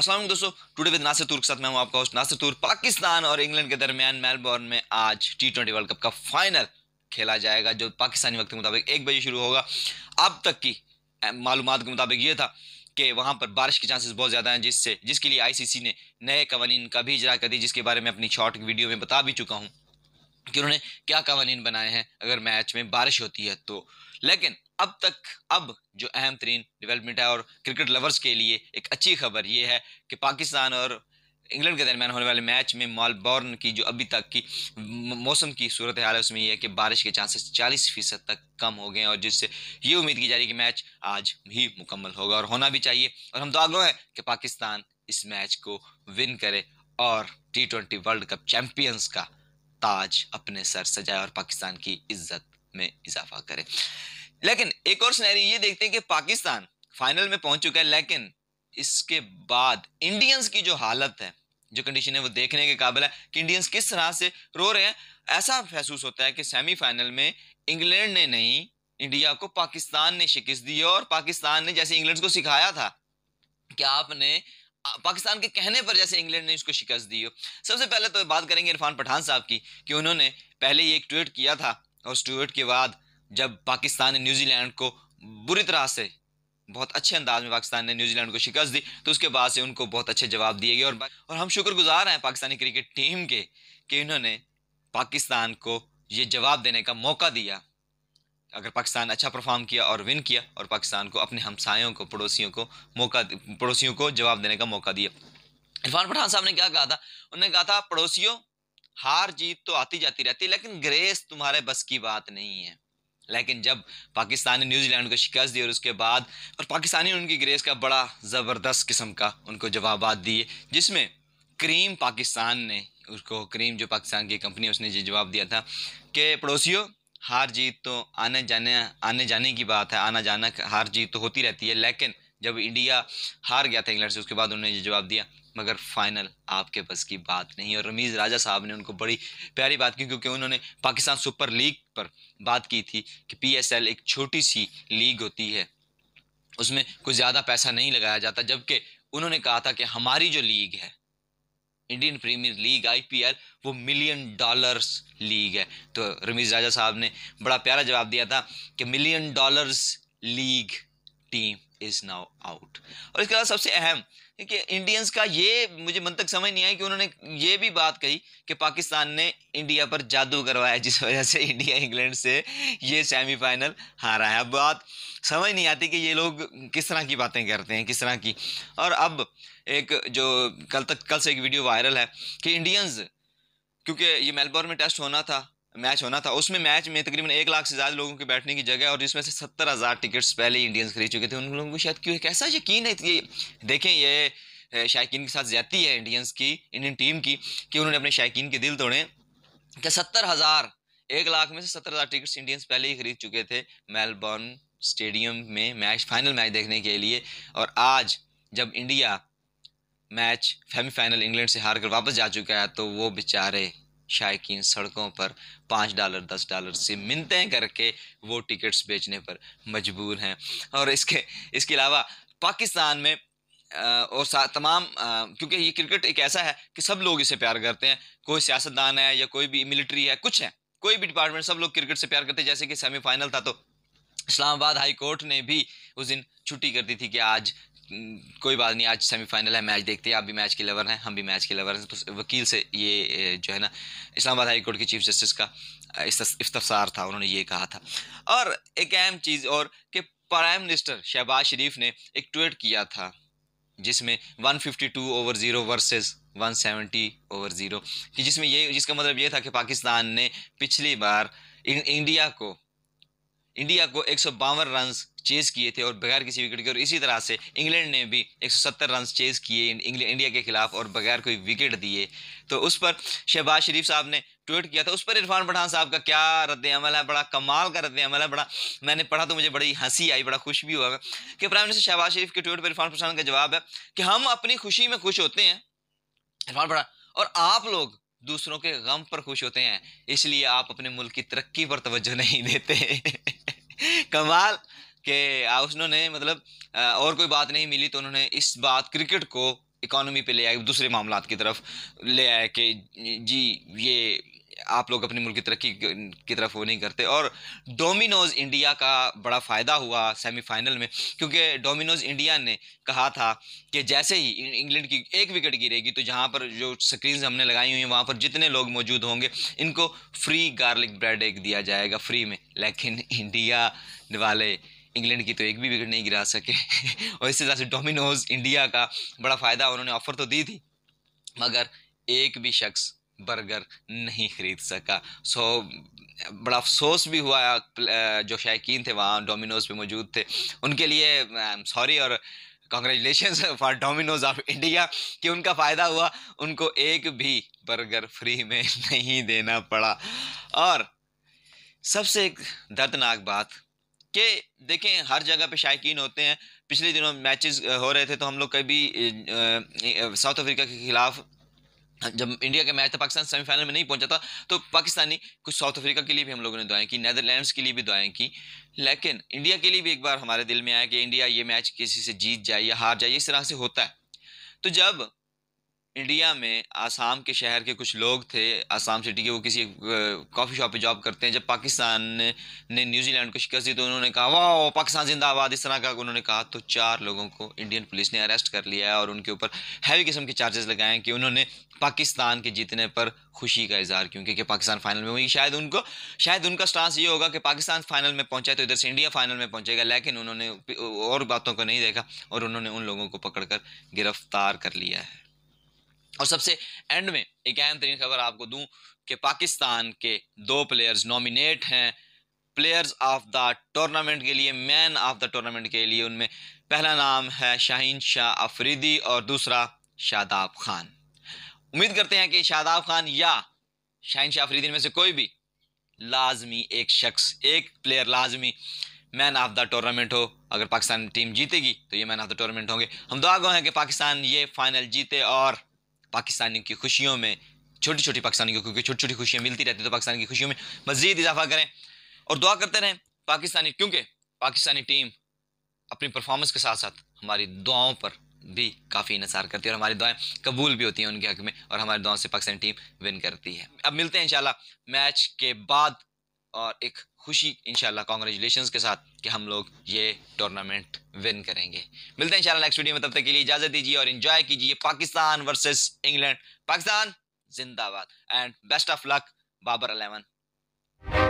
असलम दोस्तों today with Nasir तुर्क के साथ मैं हूं आपका होस्ट नासिर तुर पाकिस्तान और इंग्लैंड के दरमियान मेलबोर्न में आज टी ट्वेंटी वर्ल्ड कप का फाइनल खेला जाएगा जो पाकिस्तानी वक्त के मुताबिक एक बजे शुरू होगा अब तक की मालूम के मुताबिक ये था कि वहाँ पर बारिश के चांसेस बहुत ज़्यादा हैं जिससे जिसके लिए आई ने नए कवानीन का भी इजरा कर दी जिसके बारे में अपनी शॉर्ट वीडियो में बता भी चुका हूँ कि उन्होंने क्या कवानीन बनाए हैं अगर मैच में बारिश होती है तो लेकिन अब तक अब जो अहम तरीन डेवलपमेंट है और क्रिकेट लवर्स के लिए एक अच्छी खबर ये है कि पाकिस्तान और इंग्लैंड के दरमियान होने वाले मैच में मालबॉर्न की जो अभी तक की मौसम की सूरत हाल है उसमें यह है कि बारिश के चांसेस 40 फीसद तक कम हो गए हैं और जिससे ये उम्मीद की जा रही है कि मैच आज ही मुकम्मल होगा और होना भी चाहिए और हम तो आग्रह हैं कि पाकिस्तान इस मैच को विन करे और T twenty world cup champions का ताज अपने सर सजाए और पाकिस्तान की इज्जत में इजाफा करें लेकिन एक और सिनेरियो ये देखते हैं कि पाकिस्तान फाइनल में पहुंच चुका है लेकिन इसके बाद इंडियंस की जो हालत है जो कंडीशन है वो देखने के काबिल है कि इंडियंस किस तरह से रो रहे हैं ऐसा महसूस होता है कि सेमीफाइनल में इंग्लैंड ने नहीं इंडिया को पाकिस्तान ने शिकस्त दी और पाकिस्तान ने जैसे इंग्लैंड को सिखाया था कि आपने पाकिस्तान के कहने पर जैसे इंग्लैंड ने उसको शिकस्त दी हो सबसे पहले तो बात करेंगे इरफान पठान साहब की कि उन्होंने पहले ही एक ट्वीट किया था और उस ट्वीट के बाद जब पाकिस्तान ने न्यूजीलैंड को बुरी तरह से बहुत अच्छे अंदाज में पाकिस्तान ने न्यूजीलैंड को शिकस्त दी तो उसके बाद से उनको बहुत अच्छे जवाब दिए गए और और हम शुक्रगुजार हैं पाकिस्तानी क्रिकेट टीम के कि इन्होंने पाकिस्तान को ये जवाब देने का मौका दिया अगर पाकिस्तान अच्छा परफॉर्म किया और विन किया और पाकिस्तान को अपने हमसायों को पड़ोसियों को मौका पड़ोसियों को जवाब देने का मौका दिया इरफान पठान साहब ने क्या कहा था उन्होंने कहा था पड़ोसियों हार जीत तो आती जाती रहती है लेकिन ग्रेस तुम्हारे बस की बात नहीं है लेकिन जब पाकिस्तान ने न्यूजीलैंड को शिकस्त दी और उसके बाद और पाकिस्तानी ने उनकी ग्रेस का बड़ा ज़बरदस्त किस्म का उनको जवाब दिए जिसमें करीम पाकिस्तान ने उसको करीम जो पाकिस्तान की कंपनी उसने ये जवाब दिया था कि पड़ोसियों हार जीत तो आने जाने आने जाने की बात है आना जाना हार जीत तो होती रहती है लेकिन जब इंडिया हार गया था इंग्लैंड से उसके बाद उन्होंने ये जवाब दिया मगर फाइनल आपके बस की बात नहीं और रमीज़ राजा साहब ने उनको बड़ी प्यारी बात की क्योंकि उन्होंने पाकिस्तान सुपर लीग पर बात की थी कि पीएसएल एक छोटी सी लीग होती है उसमें कुछ ज़्यादा पैसा नहीं लगाया जाता जबकि उन्होंने कहा था कि हमारी जो लीग है इंडियन प्रीमियर लीग आईपीएल वो मिलियन डॉलर्स लीग है तो रमीज़ राजा साहब ने बड़ा प्यारा जवाब दिया था कि million dollars league team is now out और इसके अलावा सबसे अहम क्योंकि इंडियंस का ये मुझे मन तक समझ नहीं आई कि उन्होंने ये भी बात कही कि पाकिस्तान ने इंडिया पर जादू करवाया जिस वजह से इंडिया इंग्लैंड से ये सेमीफाइनल हारा है अब बात समझ नहीं आती कि ये लोग किस तरह की बातें करते हैं किस तरह की और अब एक जो कल तक कल से एक वीडियो वायरल है कि इंडियंस क्योंकि ये मेलबोर्न में टेस्ट होना था मैच होना था उसमें मैच में तकरीबन एक लाख से ज़्यादा लोगों के बैठने की जगह और जिसमें से सत्तर हज़ार टिकट्स पहले इंडियंस खरीद चुके थे उन लोगों को शायद क्यों कैसा यकीन है ये देखें ये शायकीन के साथ ज्यादती है इंडियंस की इंडियन टीम की कि उन्होंने अपने शायकीन के दिल तोड़े कि सत्तर हज़ार एक लाख में से सत्तर हज़ार टिकट्स इंडियंस पहले ही खरीद चुके थे मेलबर्न स्टेडियम में मैच फाइनल मैच देखने के लिए और आज जब इंडिया मैच सेमीफाइनल इंग्लैंड से हार कर वापस जा चुका है तो वो बेचारे शायकीन सड़कों पर पाँच डॉलर दस डॉलर से मिनतें करके वो टिकट्स बेचने पर मजबूर हैं और इसके इसके अलावा पाकिस्तान में और तमाम क्योंकि ये क्रिकेट एक ऐसा है कि सब लोग इसे प्यार करते हैं कोई सियासतदान है या कोई भी मिलिट्री है कुछ है कोई भी डिपार्टमेंट सब लोग क्रिकेट से प्यार करते हैं जैसे कि सेमीफाइनल था तो इस्लामाबाद हाई कोर्ट ने भी उस दिन छुट्टी कर दी थी कि आज हम्म, कोई बात नहीं आज सेमीफाइनल है मैच देखते हैं आप भी मैच के लेवर हैं हम भी मैच के लवर हैं तो वकील से ये जो है ना इस्लामाबाद हाई कोर्ट के चीफ जस्टिस का इस्तफसार था उन्होंने ये कहा था और एक अहम चीज़ और कि प्राइम मिनिस्टर शहबाज शरीफ ने एक ट्वीट किया था जिसमें 152 over zero versus one over zero कि जिसमें ये जिसका मतलब ये था कि पाकिस्तान ने पिछली बार इंडिया को इंडिया को एक रन चेज किए थे और बगैर किसी विकेट के और इसी तरह से इंग्लैंड ने भी 170 रन चेज किए इंडिया के खिलाफ और बगैर कोई विकेट दिए तो उस पर शहबाज शरीफ साहब ने ट्वीट किया था उस पर इरफान पठान साहब का क्या रद्द अमल है बड़ा कमाल का रद्द अमल है बड़ा मैंने पढ़ा तो मुझे बड़ी हंसी आई बड़ा खुश भी हुआ कि प्राइम मिनिस्टर शहबाज शरीफ के ट्वीट पर इरफान पठान का जवाब है कि हम अपनी खुशी में खुश होते हैं इरफान पठान और आप लोग दूसरों के गम पर खुश होते हैं इसलिए आप अपने मुल्क की तरक्की पर तवज्जो नहीं देते कमाल के उन्होंने मतलब और कोई बात नहीं मिली तो उन्होंने इस बात क्रिकेट को इकोनॉमी पे ले आए दूसरे मामला की तरफ ले आए कि जी ये आप लोग अपने मुल्क की तरक्की की तरफ वो नहीं करते और डोमिनोज़ इंडिया का बड़ा फ़ायदा हुआ सेमीफाइनल में क्योंकि डोमिनोज़ इंडिया ने कहा था कि जैसे ही इंग्लैंड की एक विकेट गिरेगी तो जहाँ पर जो स्क्रीन हमने लगाई हुई हैं वहाँ पर जितने लोग मौजूद होंगे इनको फ्री गार्लिक ब्रेड एक दिया जाएगा फ्री में लेकिन इंडिया वाले इंग्लैंड की तो एक भी विकेट नहीं गिरा सके और इसी तरह से डोमिनोज़ इंडिया का बड़ा फ़ायदा उन्होंने ऑफ़र तो दी थी मगर एक भी शख्स बर्गर नहीं ख़रीद सका सो बड़ा अफसोस भी हुआ जो शायकीन थे वहाँ डोमिनोज पे मौजूद थे उनके लिए सॉरी और congratulation for Domino's of India कि उनका फ़ायदा हुआ उनको एक भी बर्गर फ्री में नहीं देना पड़ा और सबसे एक दर्दनाक बात कि देखें हर जगह पे शायकीन होते हैं पिछले दिनों मैचेस हो रहे थे तो हम लोग कभी साउथ अफ्रीका के ख़िलाफ़ जब इंडिया का मैच था पाकिस्तान सेमीफाइनल में नहीं पहुंचा था तो पाकिस्तानी कुछ साउथ अफ्रीका के लिए भी हम लोगों ने दुआएं की नैदरलैंड्स के लिए भी दुआएं की लेकिन इंडिया के लिए भी एक बार हमारे दिल में आया कि इंडिया ये मैच किसी से जीत जाए या हार जाए इस तरह से होता है तो जब इंडिया में आसाम के शहर के कुछ लोग थे आसाम सिटी के वो किसी कॉफ़ी शॉप पे जॉब करते हैं जब पाकिस्तान ने न्यूजीलैंड को शिकस्त दी तो उन्होंने कहा वाह पाकिस्तान जिंदाबाद इस तरह का उन्होंने कहा तो चार लोगों को इंडियन पुलिस ने अरेस्ट कर लिया है और उनके ऊपर हैवी किस्म के चार्जेस लगाए हैं कि उन्होंने पाकिस्तान के जीतने पर खुशी का इजहार क्योंकि कि पाकिस्तान फाइनल में हुई शायद उनको शायद उनका स्टांस ये होगा कि पाकिस्तान फाइनल में पहुंचा तो इधर से इंडिया फाइनल में पहुंचेगा लेकिन उन्होंने और बातों को नहीं देखा और उन्होंने उन लोगों को पकड़कर गिरफ्तार कर लिया है और सबसे एंड में एक अहम तरीन खबर आपको दूं कि पाकिस्तान के दो प्लेयर्स नॉमिनेट हैं प्लेयर्स ऑफ द टूर्नामेंट के लिए मैन ऑफ द टूर्नामेंट के लिए उनमें पहला नाम है शाहीन शाह अफरीदी और दूसरा शादाब खान उम्मीद करते हैं कि शादाब खान या शाहीन शाह अफरीदी में से कोई भी लाजमी एक शख्स एक प्लेयर लाजमी मैन ऑफ द टूर्नामेंट हो अगर पाकिस्तान टीम जीतेगी तो ये मैन ऑफ द टूर्नामेंट होंगे हम दुआ गए हैं कि पाकिस्तान ये फाइनल जीते और पाकिस्तानियों की खुशियों में छोटी छोटी पाकिस्तानियों क्योंकि छोटी छोटी खुशियाँ मिलती रहती तो पाकिस्तान की खुशियों में मज़ीद इजाफा करें और दुआ करते रहें पाकिस्तानी क्योंकि पाकिस्तानी टीम अपनी परफॉर्मेंस के साथ साथ हमारी दुआओं पर भी काफ़ी इंसार करती है और हमारी दुआएं कबूल भी होती हैं उनके हक में और हमारी दुआओं से पाकिस्तानी टीम विन करती है अब मिलते हैं इंशाल्लाह मैच के बाद और एक खुशी इंशाल्लाह कॉन्ग्रेचुलेशन के साथ कि हम लोग ये टूर्नामेंट विन करेंगे मिलते हैं इंशाल्लाह नेक्स्ट वीडियो में तब तक के लिए इजाज़त दीजिए और इन्जॉय कीजिए पाकिस्तान वर्सेस इंग्लैंड पाकिस्तान जिंदाबाद and best of luck Babar eleven